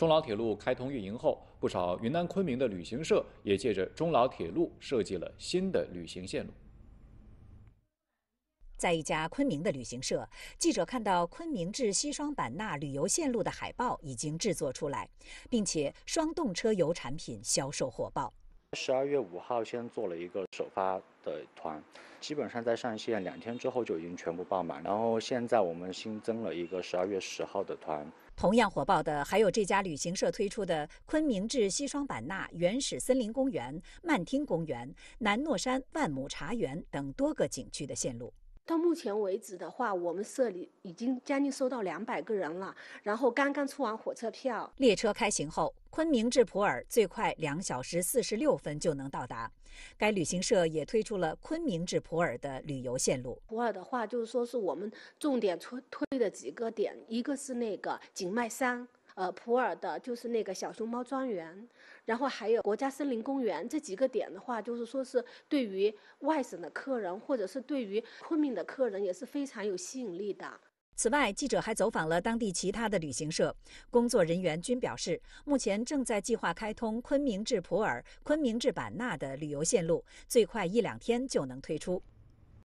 中老铁路开通运营后，不少云南昆明的旅行社也借着中老铁路设计了新的旅行线路。在一家昆明的旅行社，记者看到昆明至西双版纳旅游线路的海报已经制作出来，并且双动车游产品销售火爆。十二月五号先做了一个首发的团，基本上在上线两天之后就已经全部爆满。然后现在我们新增了一个十二月十号的团。同样火爆的还有这家旅行社推出的昆明至西双版纳原始森林公园、曼听公园、南糯山万亩茶园等多个景区的线路。到目前为止的话，我们社里已经将近收到两百个人了，然后刚刚出完火车票，列车开行后，昆明至普洱最快两小时四十六分就能到达。该旅行社也推出了昆明至普洱的旅游线路。普洱的话，就是说是我们重点推推的几个点，一个是那个景迈山。呃，普洱的就是那个小熊猫庄园，然后还有国家森林公园这几个点的话，就是说是对于外省的客人或者是对于昆明的客人也是非常有吸引力的。此外，记者还走访了当地其他的旅行社，工作人员均表示，目前正在计划开通昆明至普洱、昆明至版纳的旅游线路，最快一两天就能推出。